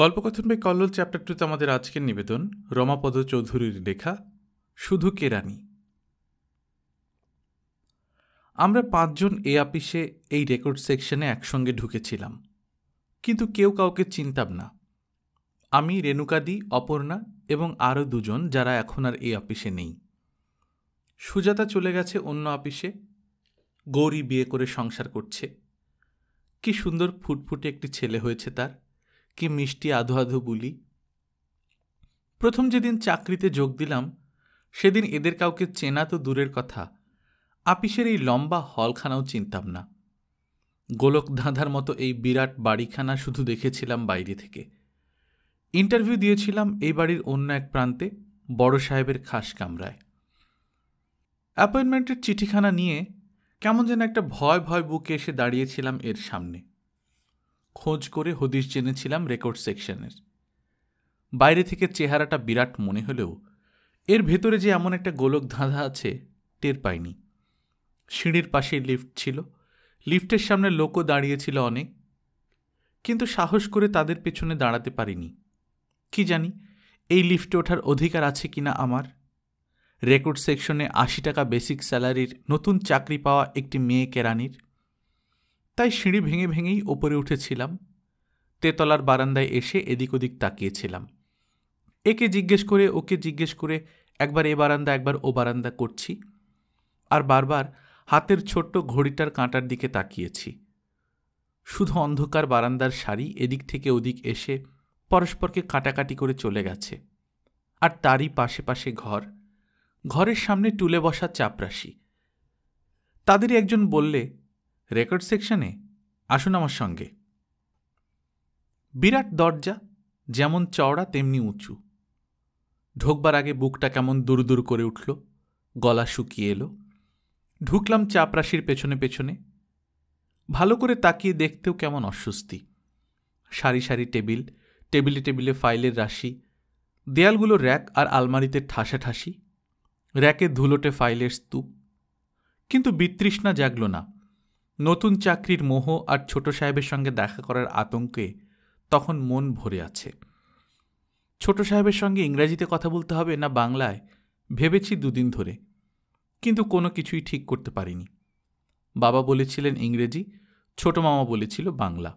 গল্পকথন by Kallol chapter টুতে আমাদের আজকের নিবেদন রমাপদ চৌধুরীর লেখা শুধু কেরানি আমরা পাঁচজন এ আপিসে এই রেকর্ড সেকশনে একসঙ্গে ঢুকেছিলাম কিন্তু কেউ কাউকে চিনতাম না আমি রেণুকাদি অপর্ণা এবং আরও দুজন যারা এখন আর এই অফিসে নেই সুজাতা চলে গেছে অন্য অফিসে গৌরী বিয়ে করে সংসার করছে কি সুন্দর ফুটফুটে একটি ছেলে হয়েছে তার কি মিষ্টি আধু আধু বুলি প্রথম যেদিন চাকরিতে যোগ দিলাম সেদিন এদের কাউকে চেনা তো দূরের কথা আপিসের এই লম্বা হলখানাও চিনতাম না গোলক ধাঁধার মতো এই বিরাট বাড়িখানা শুধু দেখেছিলাম বাইরে থেকে ইন্টারভিউ দিয়েছিলাম এই বাড়ির অন্য এক প্রান্তে বড় সাহেবের খাস কামরায় অ্যাপয়েন্টমেন্টের চিঠিখানা নিয়ে কেমন যেন একটা ভয় ভয় বুকে এসে দাঁড়িয়েছিলাম এর সামনে খোঁজ করে হদিশ জেনেছিলাম রেকর্ড সেকশনের বাইরে থেকে চেহারাটা বিরাট মনে হলেও এর ভেতরে যে এমন একটা গোলক ধাঁধা আছে টের পাইনি সিঁড়ির পাশে লিফট ছিল লিফটের সামনে লোকও দাঁড়িয়েছিল অনেক কিন্তু সাহস করে তাদের পেছনে দাঁড়াতে পারিনি কি জানি এই লিফটে ওঠার অধিকার আছে কি না আমার রেকর্ড সেকশনে আশি টাকা বেসিক স্যালারির নতুন চাকরি পাওয়া একটি মেয়ে কেরানির তাই সিঁড়ি ভেঙে ভেঙেই ওপরে উঠেছিলাম তেতলার বারান্দায় এসে এদিক ওদিক তাকিয়েছিলাম একে জিজ্ঞেস করে ওকে জিজ্ঞেস করে একবার এ বারান্দা একবার ও বারান্দা করছি আর বারবার হাতের ছোট্ট ঘড়িটার কাঁটার দিকে তাকিয়েছি শুধু অন্ধকার বারান্দার শাড়ি এদিক থেকে ওদিক এসে পরস্পরকে কাটাকাটি করে চলে গেছে আর তারই পাশে পাশে ঘর ঘরের সামনে টুলে বসা চাপরাশি তাদেরই একজন বললে রেকর্ড সেকশনে আসুন আমার সঙ্গে বিরাট দরজা যেমন চওড়া তেমনি উঁচু ঢোকবার আগে বুকটা কেমন দূর দূর করে উঠল গলা শুকিয়ে এলো ঢুকলাম চাপরাশির পেছনে পেছনে ভালো করে তাকিয়ে দেখতেও কেমন অস্বস্তি সারি সারি টেবিল টেবিলে টেবিলে ফাইলের রাশি দেয়ালগুলো র্যাক আর আলমারিতে ঠাসাঠাসি র্যাকে ধুলোটে ফাইলের স্তূপ কিন্তু বিতৃষ্ণা জাগল না নতুন চাকরির মোহ আর ছোট সাহেবের সঙ্গে দেখা করার আতঙ্কে তখন মন ভরে আছে ছোট সাহেবের সঙ্গে ইংরাজিতে কথা বলতে হবে না বাংলায় ভেবেছি দুদিন ধরে কিন্তু কোনো কিছুই ঠিক করতে পারিনি বাবা বলেছিলেন ইংরেজি ছোট মামা বলেছিল বাংলা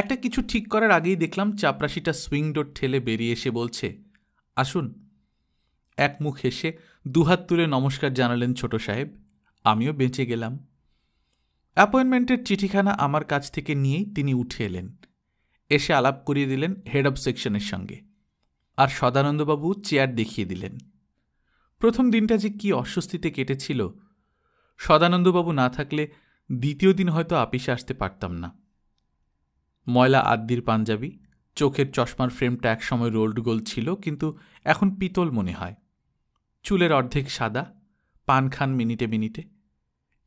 একটা কিছু ঠিক করার আগেই দেখলাম চাপরাশিটা সুইং ডোর ঠেলে বেরিয়ে এসে বলছে আসুন এক মুখ এসে দুহাত তুলে নমস্কার জানালেন ছোট সাহেব আমিও বেঁচে গেলাম অ্যাপয়েন্টমেন্টের চিঠিখানা আমার কাছ থেকে নিয়েই তিনি উঠে এলেন এসে আলাপ করিয়ে দিলেন হেড অব সেকশনের সঙ্গে আর সদানন্দবাবু চেয়ার দেখিয়ে দিলেন প্রথম দিনটা যে কি অস্বস্তিতে কেটেছিল সদানন্দবাবু না থাকলে দ্বিতীয় দিন হয়তো আপিসে আসতে পারতাম না ময়লা আদ্দির পাঞ্জাবি চোখের চশমার ফ্রেমটা একসময় রোল্ড গোল ছিল কিন্তু এখন পিতল মনে হয় চুলের অর্ধেক সাদা পান খান মিনিটে মিনিটে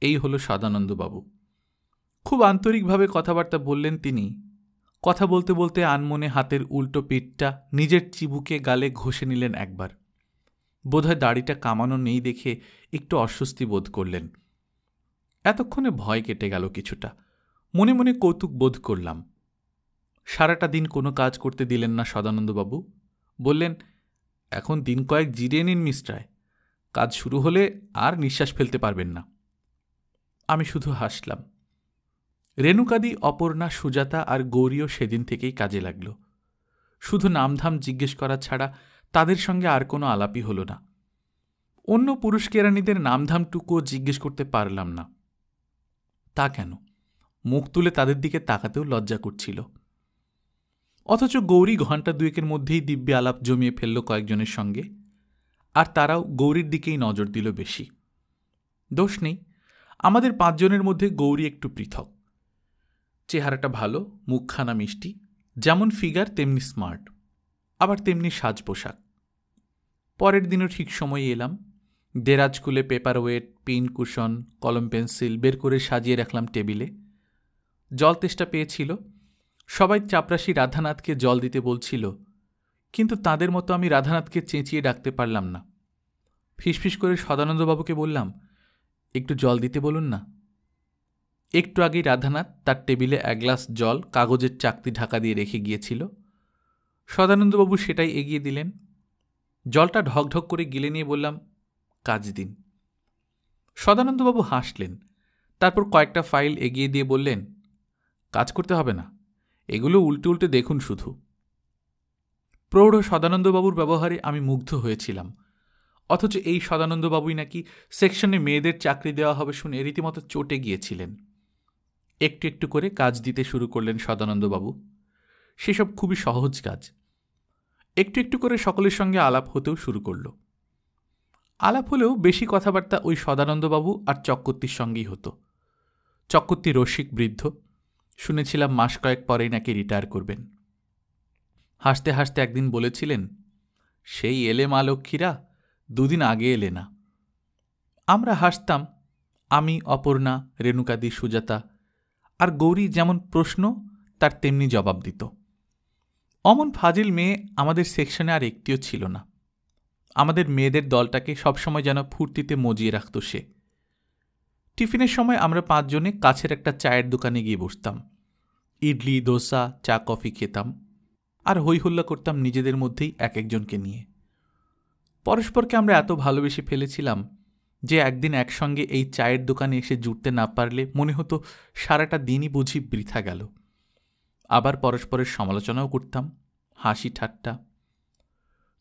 এই হলো সদানন্দবাবু খুব আন্তরিকভাবে কথাবার্তা বললেন তিনি কথা বলতে বলতে আনমনে হাতের উল্টো পিঠটা নিজের চিবুকে গালে ঘষে নিলেন একবার বোধহয় দাড়িটা কামানো নেই দেখে একটু অস্বস্তি বোধ করলেন এতক্ষণে ভয় কেটে গেল কিছুটা মনে মনে কৌতুক বোধ করলাম সারাটা দিন কোনো কাজ করতে দিলেন না সদানন্দবাবু বললেন এখন দিন কয়েক জিরিয়ে নিন মিস্ট্রায় কাজ শুরু হলে আর নিঃশ্বাস ফেলতে পারবেন না আমি শুধু হাসলাম রেণুকাদি অপর্ণা সুজাতা আর গৌরীও সেদিন থেকেই কাজে লাগল শুধু নামধাম জিজ্ঞেস করা ছাড়া তাদের সঙ্গে আর কোনো আলাপই হল না অন্য পুরুষ কেরানিদের নামধামটুকুও জিজ্ঞেস করতে পারলাম না তা কেন মুখ তুলে তাদের দিকে তাকাতেও লজ্জা করছিল অথচ গৌরী ঘণ্টা দুয়েকের মধ্যেই দিব্যে আলাপ জমিয়ে ফেলল কয়েকজনের সঙ্গে আর তারাও গৌরীর দিকেই নজর দিল বেশি দোষ নেই আমাদের পাঁচজনের মধ্যে গৌরী একটু পৃথক চেহারাটা ভালো মুখখানা মিষ্টি যেমন ফিগার তেমনি স্মার্ট আবার তেমনি সাজ পোশাক পরের দিনও ঠিক সময়ে এলাম দেরাজ কুলে পেপার ওয়েট পিন কুশন কলম পেন্সিল বের করে সাজিয়ে রাখলাম টেবিলে জল তেষ্টা পেয়েছিল সবাই চাপরাশি রাধানাথকে জল দিতে বলছিল কিন্তু তাদের মতো আমি রাধানাথকে চেঁচিয়ে ডাকতে পারলাম না ফিসফিস করে সদানন্দবাবুকে বললাম একটু জল দিতে বলুন না একটু আগেই রাধানাথ তার টেবিলে এক গ্লাস জল কাগজের চাকতি ঢাকা দিয়ে রেখে গিয়েছিল সদানন্দবাবু সেটাই এগিয়ে দিলেন জলটা ঢকঢক করে গিলে নিয়ে বললাম কাজ দিন সদানন্দবাবু হাসলেন তারপর কয়েকটা ফাইল এগিয়ে দিয়ে বললেন কাজ করতে হবে না এগুলো উল্টে উল্টে দেখুন শুধু প্রৌঢ় সদানন্দবাবুর ব্যবহারে আমি মুগ্ধ হয়েছিলাম অথচ এই সদানন্দবাবুই নাকি সেকশনে মেয়েদের চাকরি দেওয়া হবে শুনে রীতিমতো চটে গিয়েছিলেন একটু একটু করে কাজ দিতে শুরু করলেন সদানন্দবাবু সেসব খুবই সহজ কাজ একটু একটু করে সকলের সঙ্গে আলাপ হতেও শুরু করল আলাপ হলেও বেশি কথাবার্তা ওই সদানন্দবাবু আর চক্রবর্তীর সঙ্গেই হতো চক্রবর্তী রসিক বৃদ্ধ শুনেছিলাম মাস কয়েক পরেই নাকি রিটায়ার করবেন হাসতে হাসতে একদিন বলেছিলেন সেই এলে মা লক্ষ্মীরা দুদিন আগে এলে না আমরা হাসতাম আমি অপর্ণা রেণুকাদি সুজাতা আর গৌরী যেমন প্রশ্ন তার তেমনি জবাব দিত অমন ফাজিল মেয়ে আমাদের সেকশনে আর একটিও ছিল না আমাদের মেয়েদের দলটাকে সবসময় যেন ফুর্তিতে মজিয়ে রাখত সে টিফিনের সময় আমরা পাঁচজনে কাছের একটা চায়ের দোকানে গিয়ে বসতাম ইডলি দোসা চা কফি খেতাম আর হৈহল্লা করতাম নিজেদের মধ্যেই এক একজনকে নিয়ে পরস্পরকে আমরা এত ভালোবেসে ফেলেছিলাম যে একদিন একসঙ্গে এই চায়ের দোকানে এসে জুটতে না পারলে মনে হতো সারাটা দিনই বুঝি বৃথা গেল আবার পরস্পরের সমালোচনাও করতাম হাসি ঠাট্টা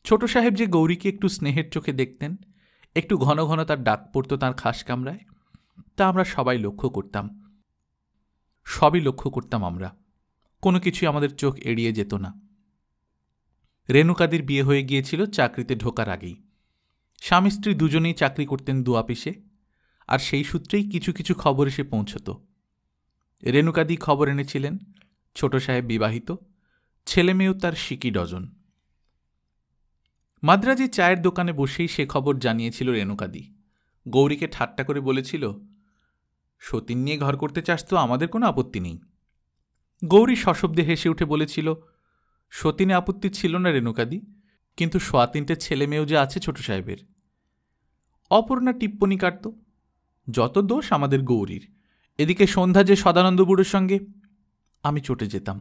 ছোট সাহেব যে গৌরীকে একটু স্নেহের চোখে দেখতেন একটু ঘন ঘন তার ডাক পড়তো তাঁর খাস কামরায় তা আমরা সবাই লক্ষ্য করতাম সবই লক্ষ্য করতাম আমরা কোনো কিছুই আমাদের চোখ এড়িয়ে যেত না রেণুকাদের বিয়ে হয়ে গিয়েছিল চাকরিতে ঢোকার আগেই স্বামী স্ত্রী দুজনেই চাকরি করতেন দু আপিসে আর সেই সূত্রেই কিছু কিছু খবর এসে পৌঁছত রেণুকাদি খবর এনেছিলেন ছোট সাহেব বিবাহিত ছেলে মেয়েও তার সিকি ডজন মাদ্রাজে চায়ের দোকানে বসেই সে খবর জানিয়েছিল রেণুকাদি গৌরীকে ঠাট্টা করে বলেছিল সতীন নিয়ে ঘর করতে চাস তো আমাদের কোনো আপত্তি নেই গৌরী সশব্দে হেসে উঠে বলেছিল সতীনে আপত্তি ছিল না রেণুকাদি কিন্তু সোয়া তিনটে ছেলে মেয়েও যে আছে ছোট সাহেবের অপর্ণা টিপ্পণী কাটত যত দোষ আমাদের গৌরীর এদিকে সন্ধ্যা যে সদানন্দ বুড়োর সঙ্গে আমি চটে যেতাম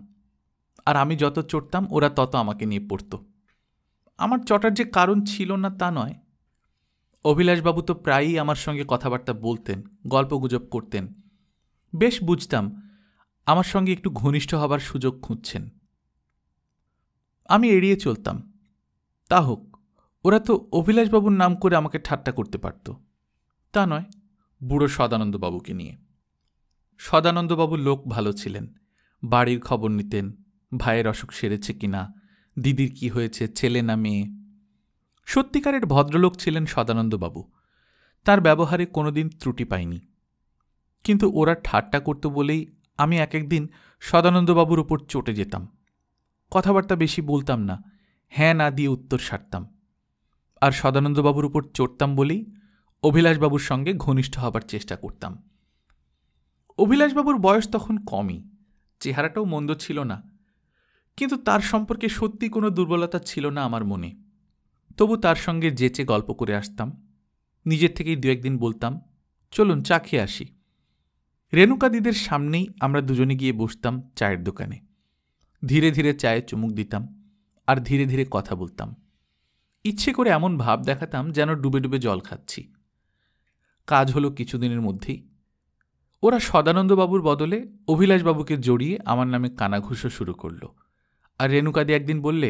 আর আমি যত চটতাম ওরা তত আমাকে নিয়ে পড়ত আমার চটার যে কারণ ছিল না তা নয় অভিলাষবাবু তো প্রায়ই আমার সঙ্গে কথাবার্তা বলতেন গল্পগুজব করতেন বেশ বুঝতাম আমার সঙ্গে একটু ঘনিষ্ঠ হবার সুযোগ খুঁজছেন আমি এড়িয়ে চলতাম তা হোক ওরা তো অভিলাষবাবুর নাম করে আমাকে ঠাট্টা করতে পারত তা নয় বুড়ো সদানন্দবাবুকে নিয়ে সদানন্দবাবু লোক ভালো ছিলেন বাড়ির খবর নিতেন ভাইয়ের অসুখ সেরেছে কিনা দিদির কি হয়েছে ছেলে না মেয়ে সত্যিকারের ভদ্রলোক ছিলেন সদানন্দবাবু তার ব্যবহারে কোনোদিন ত্রুটি পাইনি কিন্তু ওরা ঠাট্টা করত বলেই আমি এক একদিন সদানন্দবাবুর ওপর চটে যেতাম কথাবার্তা বেশি বলতাম না হ্যাঁ না দিয়ে উত্তর সারতাম আর সদানন্দবাবুর উপর চড়তাম বলেই অভিলাষবাবুর সঙ্গে ঘনিষ্ঠ হবার চেষ্টা করতাম অভিলাষবাবুর বয়স তখন কমই চেহারাটাও মন্দ ছিল না কিন্তু তার সম্পর্কে সত্যি কোনো দুর্বলতা ছিল না আমার মনে তবু তার সঙ্গে যেচে গল্প করে আসতাম নিজের থেকেই দু একদিন বলতাম চলুন চা খেয়ে আসি রেণুকা দিদের সামনেই আমরা দুজনে গিয়ে বসতাম চায়ের দোকানে ধীরে ধীরে চায়ে চুমুক দিতাম আর ধীরে ধীরে কথা বলতাম ইচ্ছে করে এমন ভাব দেখাতাম যেন ডুবে ডুবে জল খাচ্ছি কাজ হলো কিছুদিনের মধ্যেই ওরা সদানন্দবাবুর বদলে অভিলাষবাবুকে জড়িয়ে আমার নামে কানাঘুষো শুরু করল আর রেণুকাদি একদিন বললে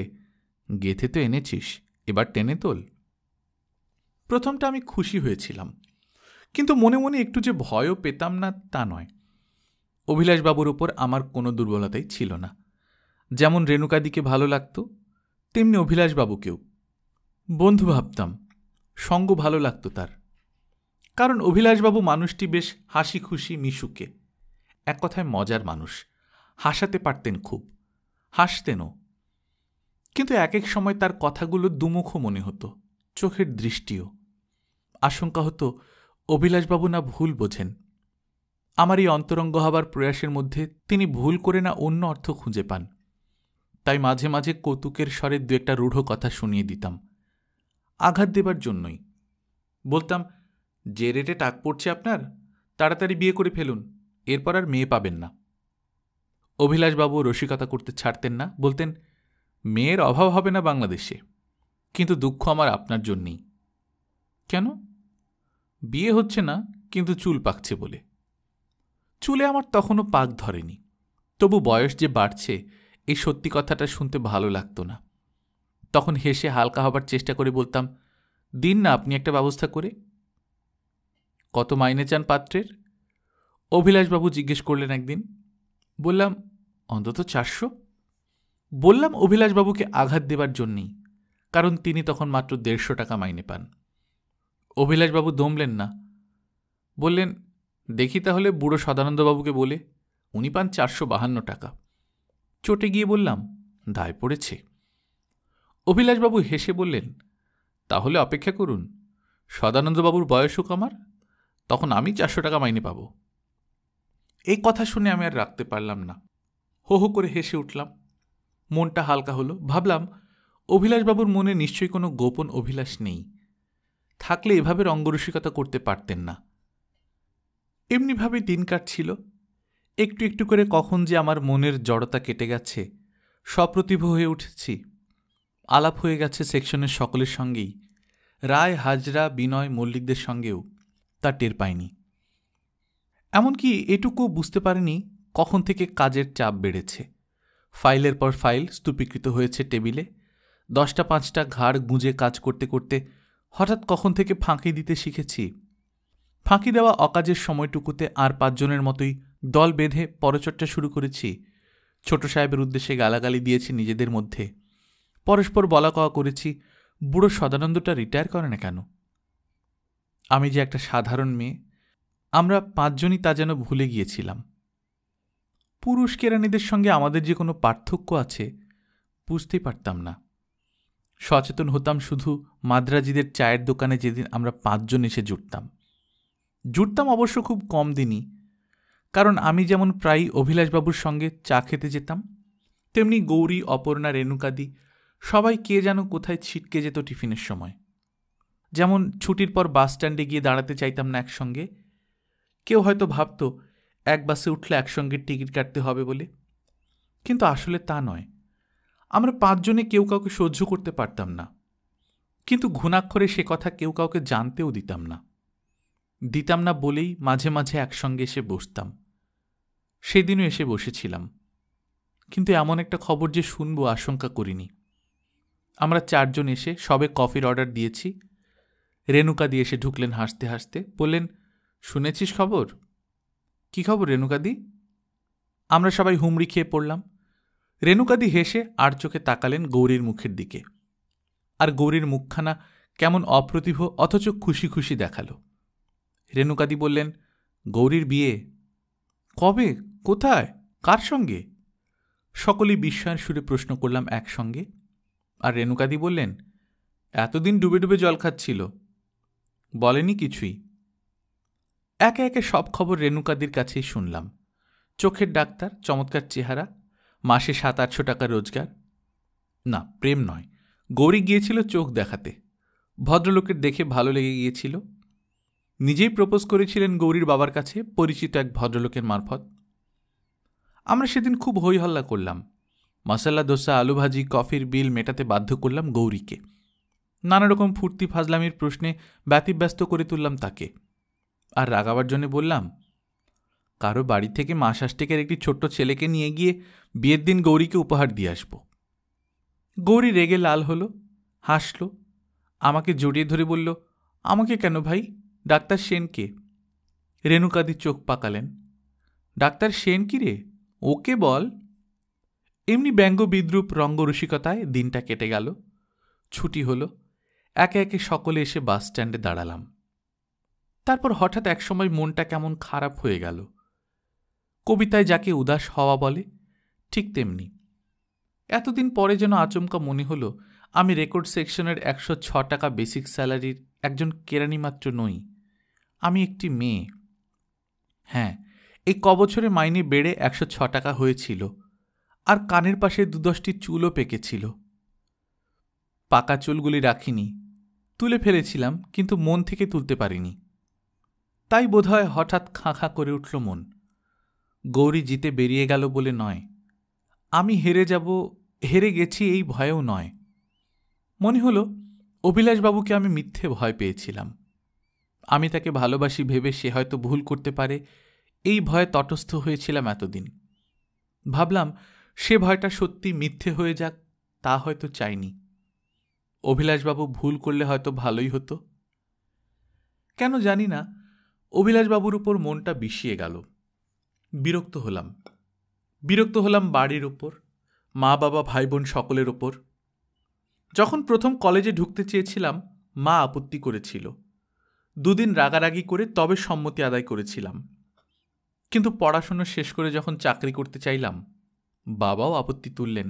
গেথে তো এনেছিস এবার টেনে তোল প্রথমটা আমি খুশি হয়েছিলাম কিন্তু মনে মনে একটু যে ভয়ও পেতাম না তা নয় অভিলাষবাবুর ওপর আমার কোনো দুর্বলতাই ছিল না যেমন রেণুকাদিকে ভালো লাগতো তেমনি অভিলাষবাবুকেও বন্ধু ভাবতাম সঙ্গ ভালো লাগত তার কারণ অভিলাষবাবু মানুষটি বেশ হাসি খুশি মিশুকে এক কথায় মজার মানুষ হাসাতে পারতেন খুব হাসতেনও কিন্তু এক এক সময় তার কথাগুলো দুমুখও মনে হতো চোখের দৃষ্টিও আশঙ্কা হতো অভিলাষবাবু না ভুল বোঝেন আমার এই অন্তরঙ্গ হবার প্রয়াসের মধ্যে তিনি ভুল করে না অন্য অর্থ খুঁজে পান তাই মাঝে মাঝে কৌতুকের স্বরে দু একটা রূঢ় কথা শুনিয়ে দিতাম আঘাত দেবার জন্যই বলতাম যে রেটে টাক পড়ছে আপনার তাড়াতাড়ি বিয়ে করে ফেলুন এরপর আর মেয়ে পাবেন না অভিলাষবাবু রসিকতা করতে ছাড়তেন না বলতেন মেয়ের অভাব হবে না বাংলাদেশে কিন্তু দুঃখ আমার আপনার জন্যেই কেন বিয়ে হচ্ছে না কিন্তু চুল পাকছে বলে চুলে আমার তখনও পাক ধরেনি তবু বয়স যে বাড়ছে এই সত্যি কথাটা শুনতে ভালো লাগতো না তখন হেসে হালকা হবার চেষ্টা করে বলতাম দিন না আপনি একটা ব্যবস্থা করে কত মাইনে চান পাত্রের অভিলাষবাবু জিজ্ঞেস করলেন একদিন বললাম অন্তত চারশো বললাম অভিলাষবাবুকে আঘাত দেবার জন্যেই কারণ তিনি তখন মাত্র দেড়শো টাকা মাইনে পান অভিলাষবাবু দমলেন না বললেন দেখি তাহলে বুড়ো সদানন্দবাবুকে বলে উনি পান চারশো বাহান্ন টাকা চটে গিয়ে বললাম দায় পড়েছে অভিলাষবাবু হেসে বললেন তাহলে অপেক্ষা করুন সদানন্দবাবুর হোক আমার তখন আমি চারশো টাকা মাইনে পাব এই কথা শুনে আমি আর রাখতে পারলাম না হো হো করে হেসে উঠলাম মনটা হালকা হলো ভাবলাম অভিলাষবাবুর মনে নিশ্চয়ই কোনো গোপন অভিলাষ নেই থাকলে এভাবে রঙ্গরসিকতা করতে পারতেন না এমনিভাবে দিন কাটছিল একটু একটু করে কখন যে আমার মনের জড়তা কেটে গেছে সপ্রতিভ হয়ে উঠেছি আলাপ হয়ে গেছে সেকশনের সকলের সঙ্গেই রায় হাজরা বিনয় মল্লিকদের সঙ্গেও তা টের পায়নি এমনকি এটুকু বুঝতে পারেনি কখন থেকে কাজের চাপ বেড়েছে ফাইলের পর ফাইল স্তূপীকৃত হয়েছে টেবিলে দশটা পাঁচটা ঘাড় গুঁজে কাজ করতে করতে হঠাৎ কখন থেকে ফাঁকি দিতে শিখেছি ফাঁকি দেওয়া অকাজের সময়টুকুতে আর পাঁচজনের মতোই দল বেঁধে পরচর্চা শুরু করেছি ছোট সাহেবের উদ্দেশ্যে গালাগালি দিয়েছি নিজেদের মধ্যে পরস্পর বলা কওয়া করেছি বুড়ো সদানন্দটা রিটায়ার করে না কেন আমি যে একটা সাধারণ মেয়ে আমরা পাঁচজনই তা যেন ভুলে গিয়েছিলাম পুরুষ কেরানিদের সঙ্গে আমাদের যে কোনো পার্থক্য আছে বুঝতেই পারতাম না সচেতন হতাম শুধু মাদ্রাজিদের চায়ের দোকানে যেদিন আমরা পাঁচজন এসে জুটতাম জুটতাম অবশ্য খুব কম দিনই কারণ আমি যেমন প্রায়ই অভিলাষবাবুর সঙ্গে চা খেতে যেতাম তেমনি গৌরী অপর্ণা রেণুকাদি সবাই কে যেন কোথায় ছিটকে যেত টিফিনের সময় যেমন ছুটির পর বাস স্ট্যান্ডে গিয়ে দাঁড়াতে চাইতাম না একসঙ্গে কেউ হয়তো ভাবত এক বাসে উঠলে একসঙ্গে টিকিট কাটতে হবে বলে কিন্তু আসলে তা নয় আমরা পাঁচজনে কেউ কাউকে সহ্য করতে পারতাম না কিন্তু ঘুণাক্ষরে সে কথা কেউ কাউকে জানতেও দিতাম না দিতাম না বলেই মাঝে মাঝে একসঙ্গে এসে বসতাম সেদিনও এসে বসেছিলাম কিন্তু এমন একটা খবর যে শুনবো আশঙ্কা করিনি আমরা চারজন এসে সবে কফির অর্ডার দিয়েছি রেণুকাদি এসে ঢুকলেন হাসতে হাসতে বললেন শুনেছিস খবর কি খবর রেণুকাদি আমরা সবাই হুমড়ি খেয়ে পড়লাম রেণুকাদি হেসে আর চোখে তাকালেন গৌরীর মুখের দিকে আর গৌরীর মুখখানা কেমন অপ্রতিভ অথচ খুশি খুশি দেখালো রেণুকাদি বললেন গৌরীর বিয়ে কবে কোথায় কার সঙ্গে সকলেই বিস্ময়ের সুরে প্রশ্ন করলাম একসঙ্গে আর রেণুকাদি বললেন এতদিন ডুবে ডুবে জল খাচ্ছিল বলেনি কিছুই একে একে সব খবর রেণুকাদির কাছেই শুনলাম চোখের ডাক্তার চমৎকার চেহারা মাসে সাত আটশো টাকা রোজগার না প্রেম নয় গৌরী গিয়েছিল চোখ দেখাতে ভদ্রলোকের দেখে ভালো লেগে গিয়েছিল নিজেই প্রপোজ করেছিলেন গৌরীর বাবার কাছে পরিচিত এক ভদ্রলোকের মারফত আমরা সেদিন খুব হইহল্লা করলাম মশালা দোসা আলু ভাজি কফির বিল মেটাতে বাধ্য করলাম গৌরীকে নানা রকম ফুর্তি ফাজলামির প্রশ্নে ব্যতিব্যস্ত করে তুললাম তাকে আর রাগাবার জন্য বললাম কারো বাড়ি থেকে মা একটি ছোট্ট ছেলেকে নিয়ে গিয়ে বিয়ের দিন গৌরীকে উপহার দিয়ে আসব গৌরী রেগে লাল হলো হাসল আমাকে জড়িয়ে ধরে বলল আমাকে কেন ভাই ডাক্তার সেনকে রেণুকাদি চোখ পাকালেন ডাক্তার সেন কি রে ওকে বল এমনি ব্যঙ্গ বিদ্রুপ রঙ্গরসিকতায় দিনটা কেটে গেল ছুটি হলো একে একে সকলে এসে বাস স্ট্যান্ডে দাঁড়ালাম তারপর হঠাৎ একসময় মনটা কেমন খারাপ হয়ে গেল কবিতায় যাকে উদাস হওয়া বলে ঠিক তেমনি এতদিন পরে যেন আচমকা মনে হল আমি রেকর্ড সেকশনের একশো ছ টাকা বেসিক স্যালারির একজন কেরানি মাত্র নই আমি একটি মেয়ে হ্যাঁ এই কবছরে মাইনে বেড়ে একশো ছ টাকা হয়েছিল আর কানের পাশে দুদশটি চুলও পেকেছিল পাকা চুলগুলি রাখিনি তুলে ফেলেছিলাম কিন্তু মন থেকে তুলতে পারিনি তাই বোধহয় হঠাৎ খাঁ খাঁ করে উঠল মন গৌরী জিতে বেরিয়ে গেল বলে নয় আমি হেরে যাব হেরে গেছি এই ভয়েও নয় মনে হল অভিলাষবাবুকে আমি মিথ্যে ভয় পেয়েছিলাম আমি তাকে ভালোবাসি ভেবে সে হয়তো ভুল করতে পারে এই ভয়ে তটস্থ হয়েছিলাম এতদিন ভাবলাম সে ভয়টা সত্যি মিথ্যে হয়ে যাক তা হয়তো চাইনি অভিলাষবাবু ভুল করলে হয়তো ভালোই হতো কেন জানি না অভিলাষবাবুর উপর মনটা বিষিয়ে গেল বিরক্ত হলাম বিরক্ত হলাম বাড়ির ওপর মা বাবা ভাই বোন সকলের ওপর যখন প্রথম কলেজে ঢুকতে চেয়েছিলাম মা আপত্তি করেছিল দুদিন রাগারাগি করে তবে সম্মতি আদায় করেছিলাম কিন্তু পড়াশুনো শেষ করে যখন চাকরি করতে চাইলাম বাবাও আপত্তি তুললেন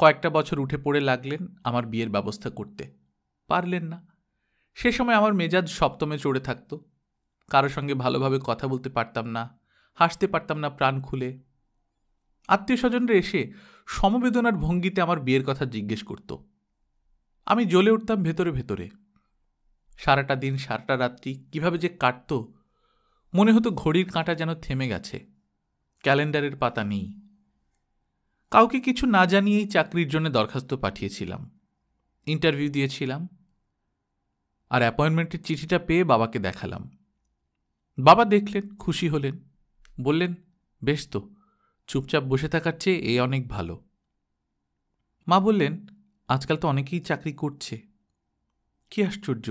কয়েকটা বছর উঠে পড়ে লাগলেন আমার বিয়ের ব্যবস্থা করতে পারলেন না সে সময় আমার মেজাজ সপ্তমে চড়ে থাকত কারো সঙ্গে ভালোভাবে কথা বলতে পারতাম না হাসতে পারতাম না প্রাণ খুলে আত্মীয় স্বজনরা এসে সমবেদনার ভঙ্গিতে আমার বিয়ের কথা জিজ্ঞেস করত আমি জ্বলে উঠতাম ভেতরে ভেতরে সারাটা দিন সারাটা রাত্রি কিভাবে যে কাটত মনে হতো ঘড়ির কাঁটা যেন থেমে গেছে ক্যালেন্ডারের পাতা নেই কাউকে কিছু না জানিয়েই চাকরির জন্য দরখাস্ত পাঠিয়েছিলাম ইন্টারভিউ দিয়েছিলাম আর অ্যাপয়েন্টমেন্টের চিঠিটা পেয়ে বাবাকে দেখালাম বাবা দেখলেন খুশি হলেন বললেন বেশ তো চুপচাপ বসে থাকার চেয়ে এ অনেক ভালো মা বললেন আজকাল তো অনেকেই চাকরি করছে কি আশ্চর্য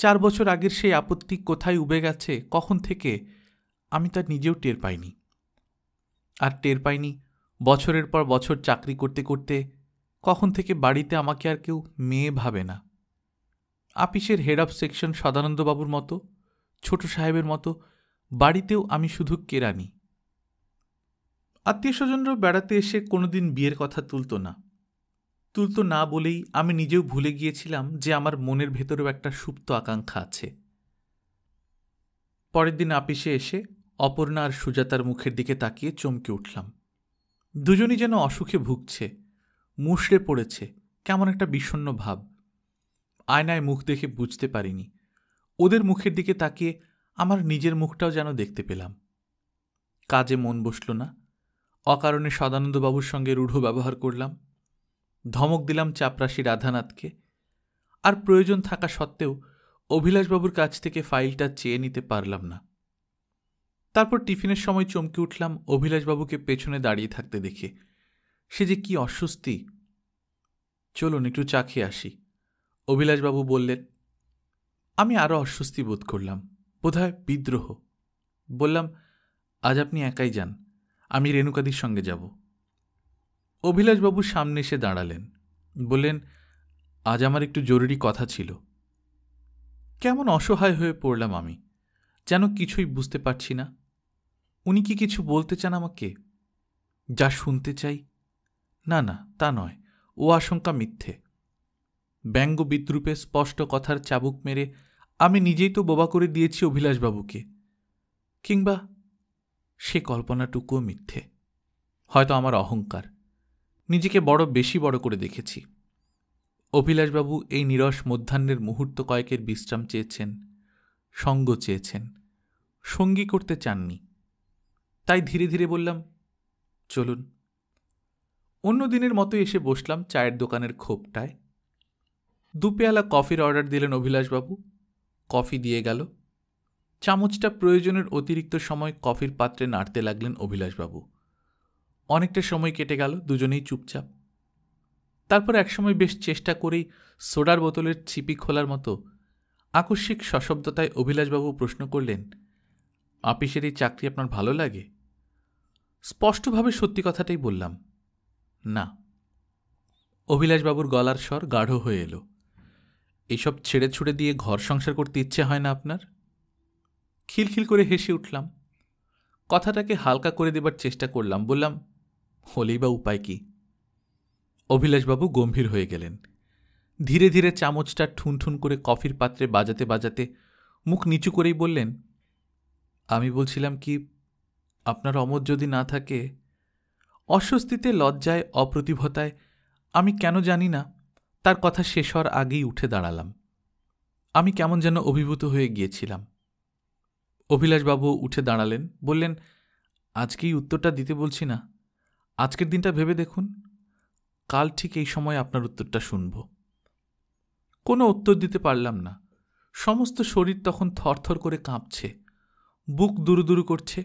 চার বছর আগের সেই আপত্তি কোথায় উবে গেছে কখন থেকে আমি তার নিজেও টের পাইনি আর টের পাইনি বছরের পর বছর চাকরি করতে করতে কখন থেকে বাড়িতে আমাকে আর কেউ মেয়ে ভাবে না আপিসের হেড অফ সেকশন সদানন্দবাবুর মতো ছোট সাহেবের মতো বাড়িতেও আমি শুধু কেরানি আত্মীয় স্বজনরা বেড়াতে এসে কোনোদিন বিয়ের কথা তুলত না তুলত না বলেই আমি নিজেও ভুলে গিয়েছিলাম যে আমার মনের ভেতরেও একটা সুপ্ত আকাঙ্ক্ষা আছে পরের দিন আপিসে এসে অপর্ণা আর সুজাতার মুখের দিকে তাকিয়ে চমকে উঠলাম দুজনই যেন অসুখে ভুগছে মুষড়ে পড়েছে কেমন একটা বিষণ্ন ভাব আয়নায় মুখ দেখে বুঝতে পারিনি ওদের মুখের দিকে তাকিয়ে আমার নিজের মুখটাও যেন দেখতে পেলাম কাজে মন বসল না অকারণে সদানন্দবাবুর সঙ্গে রূঢ় ব্যবহার করলাম ধমক দিলাম চাপরাশি রাধানাথকে আর প্রয়োজন থাকা সত্ত্বেও অভিলাষবাবুর কাছ থেকে ফাইলটা চেয়ে নিতে পারলাম না তারপর টিফিনের সময় চমকে উঠলাম অভিলাষবাবুকে পেছনে দাঁড়িয়ে থাকতে দেখে সে যে কি অস্বস্তি চলুন একটু চা খেয়ে আসি অভিলাষবাবু বললেন আমি আরও অস্বস্তি বোধ করলাম বোধহয় বিদ্রোহ বললাম আজ আপনি একাই যান আমি রেণুকাদির সঙ্গে যাব অভিলাষবাবু সামনে এসে দাঁড়ালেন বললেন আজ আমার একটু জরুরি কথা ছিল কেমন অসহায় হয়ে পড়লাম আমি যেন কিছুই বুঝতে পারছি না উনি কি কিছু বলতে চান আমাকে যা শুনতে চাই না না তা নয় ও আশঙ্কা মিথ্যে ব্যঙ্গ বিদ্রুপে স্পষ্ট কথার চাবুক মেরে আমি নিজেই তো বোবা করে দিয়েছি অভিলাষবাবুকে কিংবা সে কল্পনাটুকুও মিথ্যে হয়তো আমার অহংকার নিজেকে বড় বেশি বড় করে দেখেছি অভিলাষবাবু এই নিরস মধ্যাহ্নের মুহূর্ত কয়েকের বিশ্রাম চেয়েছেন সঙ্গ চেয়েছেন সঙ্গী করতে চাননি তাই ধীরে ধীরে বললাম চলুন অন্য দিনের মতো এসে বসলাম চায়ের দোকানের খোপটায় দুপেয়ালা কফির অর্ডার দিলেন অভিলাষবাবু কফি দিয়ে গেল চামচটা প্রয়োজনের অতিরিক্ত সময় কফির পাত্রে নাড়তে লাগলেন অভিলাষবাবু অনেকটা সময় কেটে গেল দুজনেই চুপচাপ তারপর একসময় বেশ চেষ্টা করেই সোডার বোতলের ছিপি খোলার মতো আকস্মিক সশব্দতায় অভিলাষবাবু প্রশ্ন করলেন আপিসের এই চাকরি আপনার ভালো লাগে স্পষ্টভাবে সত্যি কথাটাই বললাম না অভিলাষবাবুর গলার স্বর গাঢ় হয়ে এলো এসব ছেড়ে ছুড়ে দিয়ে ঘর সংসার করতে ইচ্ছে হয় না আপনার খিলখিল করে হেসে উঠলাম কথাটাকে হালকা করে দেবার চেষ্টা করলাম বললাম হলেই বা উপায় কি অভিলাষবাবু গম্ভীর হয়ে গেলেন ধীরে ধীরে চামচটা ঠুনঠুন করে কফির পাত্রে বাজাতে বাজাতে মুখ নিচু করেই বললেন আমি বলছিলাম কি আপনার অমত যদি না থাকে অস্বস্তিতে লজ্জায় অপ্রতিভতায় আমি কেন জানি না তার কথা শেষ হওয়ার আগেই উঠে দাঁড়ালাম আমি কেমন যেন অভিভূত হয়ে গিয়েছিলাম অভিলাষবাবু উঠে দাঁড়ালেন বললেন আজকেই উত্তরটা দিতে বলছি না আজকের দিনটা ভেবে দেখুন কাল ঠিক এই সময় আপনার উত্তরটা শুনব কোনো উত্তর দিতে পারলাম না সমস্ত শরীর তখন থরথর করে কাঁপছে বুক দুরুদুরু করছে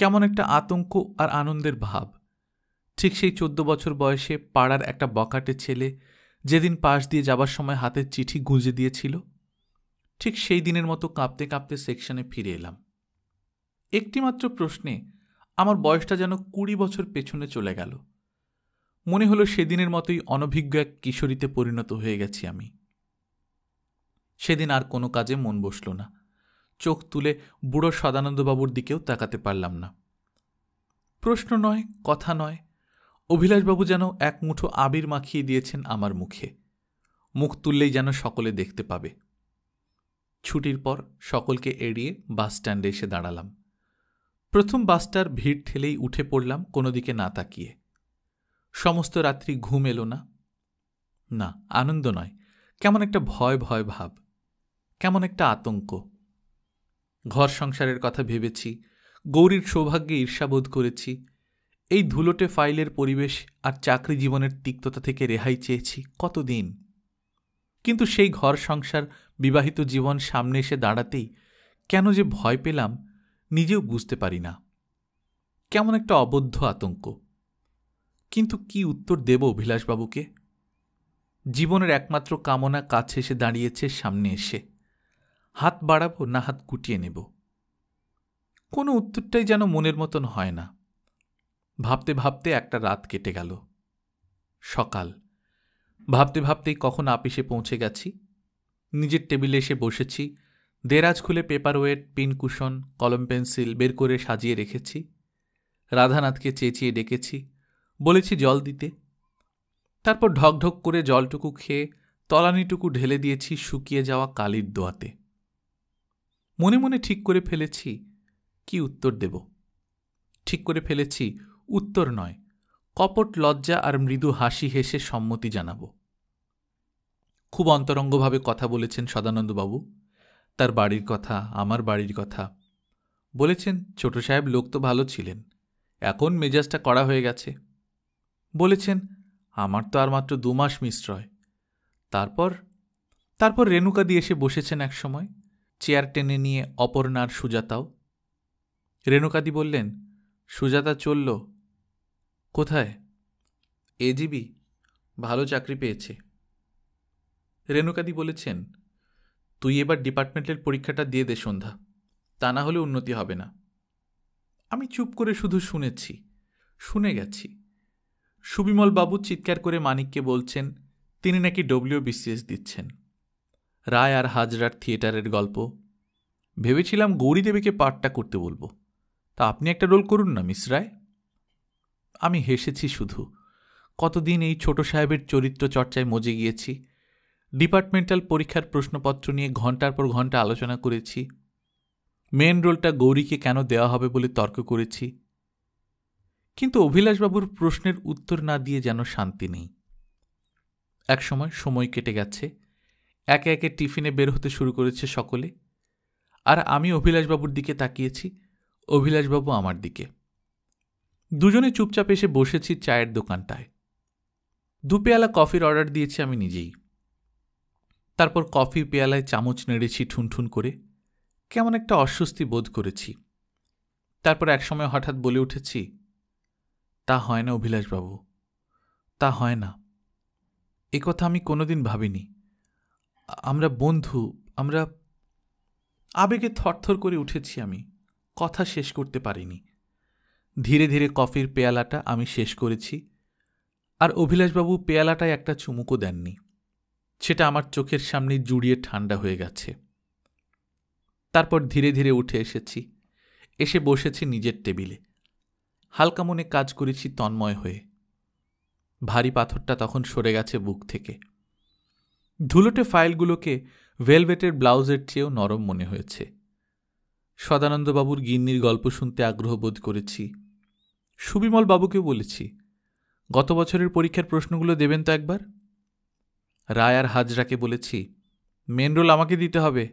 কেমন একটা আতঙ্ক আর আনন্দের ভাব ঠিক সেই চোদ্দ বছর বয়সে পাড়ার একটা বকাটে ছেলে যেদিন পাশ দিয়ে যাবার সময় হাতের চিঠি গুঁজে দিয়েছিল ঠিক সেই দিনের মতো কাঁপতে কাঁপতে সেকশনে ফিরে এলাম একটিমাত্র প্রশ্নে আমার বয়সটা যেন কুড়ি বছর পেছনে চলে গেল মনে হলো সেদিনের মতোই অনভিজ্ঞ এক কিশোরীতে পরিণত হয়ে গেছি আমি সেদিন আর কোনো কাজে মন বসল না চোখ তুলে বুড়ো সদানন্দবাবুর দিকেও তাকাতে পারলাম না প্রশ্ন নয় কথা নয় অভিলাষবাবু যেন এক মুঠো আবির মাখিয়ে দিয়েছেন আমার মুখে মুখ তুললেই যেন সকলে দেখতে পাবে ছুটির পর সকলকে এড়িয়ে বাস স্ট্যান্ডে এসে দাঁড়ালাম প্রথম বাসটার ভিড় ঠেলেই উঠে পড়লাম কোনো দিকে না তাকিয়ে সমস্ত রাত্রি ঘুম এলো না না আনন্দ নয় কেমন একটা ভয় ভয় ভাব কেমন একটা আতঙ্ক ঘর সংসারের কথা ভেবেছি গৌরীর সৌভাগ্যে ঈর্ষাবোধ করেছি এই ধুলোটে ফাইলের পরিবেশ আর চাকরি জীবনের তিক্ততা থেকে রেহাই চেয়েছি কতদিন কিন্তু সেই ঘর সংসার বিবাহিত জীবন সামনে এসে দাঁড়াতেই কেন যে ভয় পেলাম নিজেও বুঝতে পারি না কেমন একটা অবদ্ধ আতঙ্ক কিন্তু কি উত্তর দেব অভিলাষবাবুকে জীবনের একমাত্র কামনা কাছে এসে দাঁড়িয়েছে সামনে এসে হাত বাড়াবো না হাত গুটিয়ে নেব কোনো উত্তরটাই যেন মনের মতন হয় না ভাবতে ভাবতে একটা রাত কেটে গেল সকাল ভাবতে ভাবতেই কখন আপিসে পৌঁছে গেছি নিজের টেবিলে এসে বসেছি দেরাজ খুলে পেপার ওয়েট পিন কুশন কলম পেন্সিল বের করে সাজিয়ে রেখেছি রাধানাথকে চেঁচিয়ে ডেকেছি বলেছি জল দিতে তারপর ঢকঢক করে জলটুকু খেয়ে তলানিটুকু ঢেলে দিয়েছি শুকিয়ে যাওয়া কালির দোয়াতে মনে মনে ঠিক করে ফেলেছি কি উত্তর দেব ঠিক করে ফেলেছি উত্তর নয় কপট লজ্জা আর মৃদু হাসি হেসে সম্মতি জানাব খুব অন্তরঙ্গভাবে কথা বলেছেন সদানন্দবাবু তার বাড়ির কথা আমার বাড়ির কথা বলেছেন ছোট সাহেব লোক তো ভালো ছিলেন এখন মেজাজটা করা হয়ে গেছে বলেছেন আমার তো আর মাত্র দু মাস মিশ্রয় তারপর তারপর রেণুকা দিয়ে এসে বসেছেন এক সময় চেয়ার টেনে নিয়ে অপর্ণার সুজাতাও রেণুকাদি বললেন সুজাতা চলল কোথায় এজিবি ভালো চাকরি পেয়েছে রেণুকাদি বলেছেন তুই এবার ডিপার্টমেন্টের পরীক্ষাটা দিয়ে দে সন্ধ্যা তা না হলে উন্নতি হবে না আমি চুপ করে শুধু শুনেছি শুনে গেছি সুবিমল বাবু চিৎকার করে মানিককে বলছেন তিনি নাকি ডব্লিউ বিসিএস দিচ্ছেন রায় আর হাজরার থিয়েটারের গল্প ভেবেছিলাম গৌরীদেবীকে পাঠটা করতে বলবো তা আপনি একটা রোল করুন না মিস রায় আমি হেসেছি শুধু কতদিন এই ছোট সাহেবের চরিত্র চর্চায় মজে গিয়েছি ডিপার্টমেন্টাল পরীক্ষার প্রশ্নপত্র নিয়ে ঘন্টার পর ঘন্টা আলোচনা করেছি মেন রোলটা গৌরীকে কেন দেওয়া হবে বলে তর্ক করেছি কিন্তু অভিলাষবাবুর প্রশ্নের উত্তর না দিয়ে যেন শান্তি নেই একসময় সময় কেটে গেছে একে একে টিফিনে বের হতে শুরু করেছে সকলে আর আমি অভিলাষবাবুর দিকে তাকিয়েছি অভিলাষবাবু আমার দিকে দুজনে চুপচাপ এসে বসেছি চায়ের দোকানটায় দুপেয়ালা কফির অর্ডার দিয়েছি আমি নিজেই তারপর কফি পেয়ালায় চামচ নেড়েছি ঠুনঠুন করে কেমন একটা অস্বস্তি বোধ করেছি তারপর একসময় হঠাৎ বলে উঠেছি তা হয় না অভিলাষবাবু তা হয় না এ কথা আমি কোনোদিন ভাবিনি আমরা বন্ধু আমরা আবেগে থরথর করে উঠেছি আমি কথা শেষ করতে পারিনি ধীরে ধীরে কফির পেয়ালাটা আমি শেষ করেছি আর অভিলাষবাবু পেয়ালাটায় একটা চুমুকও দেননি সেটা আমার চোখের সামনে জুড়িয়ে ঠান্ডা হয়ে গেছে তারপর ধীরে ধীরে উঠে এসেছি এসে বসেছি নিজের টেবিলে হালকা মনে কাজ করেছি তন্ময় হয়ে ভারী পাথরটা তখন সরে গেছে বুক থেকে ধুলোটে ফাইলগুলোকে ভেলভেটের ব্লাউজের চেয়েও নরম মনে হয়েছে সদানন্দবাবুর গিন্নির গল্প শুনতে আগ্রহ বোধ করেছি সুবিমল বাবুকেও বলেছি গত বছরের পরীক্ষার প্রশ্নগুলো দেবেন তো একবার রায় আর হাজরাকে বলেছি মেন রোল আমাকে দিতে হবে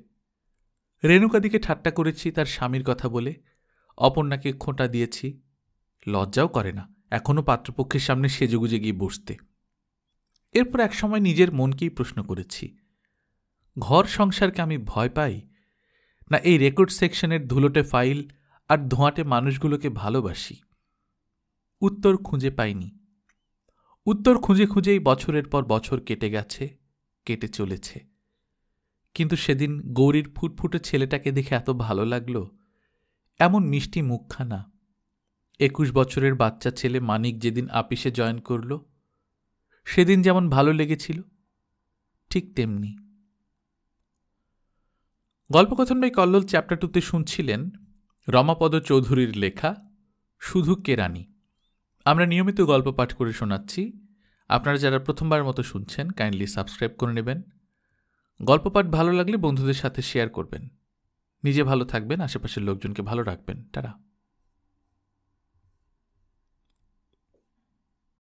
রেণুকাদিকে ঠাট্টা করেছি তার স্বামীর কথা বলে অপর্ণাকে খোঁটা দিয়েছি লজ্জাও করে না এখনও পাত্রপক্ষের সামনে সেজুগুজে গিয়ে বসতে এরপর একসময় নিজের মনকেই প্রশ্ন করেছি ঘর সংসারকে আমি ভয় পাই না এই রেকর্ড সেকশনের ধুলোটে ফাইল আর ধোঁয়াটে মানুষগুলোকে ভালোবাসি উত্তর খুঁজে পাইনি উত্তর খুঁজে খুঁজেই বছরের পর বছর কেটে গেছে কেটে চলেছে কিন্তু সেদিন গৌরীর ফুটফুটে ছেলেটাকে দেখে এত ভালো লাগলো এমন মিষ্টি মুখখানা একুশ বছরের বাচ্চা ছেলে মানিক যেদিন আপিসে জয়েন করলো সেদিন যেমন ভালো লেগেছিল ঠিক তেমনি গল্পকথন বাই কল্লোল চ্যাপ্টার টুতে শুনছিলেন রমাপদ চৌধুরীর লেখা শুধু কেরানি আমরা নিয়মিত গল্প পাঠ করে শোনাচ্ছি আপনারা যারা প্রথমবার মতো শুনছেন কাইন্ডলি সাবস্ক্রাইব করে নেবেন গল্প পাঠ ভালো লাগলে বন্ধুদের সাথে শেয়ার করবেন নিজে ভালো থাকবেন আশেপাশের লোকজনকে ভালো রাখবেন তারা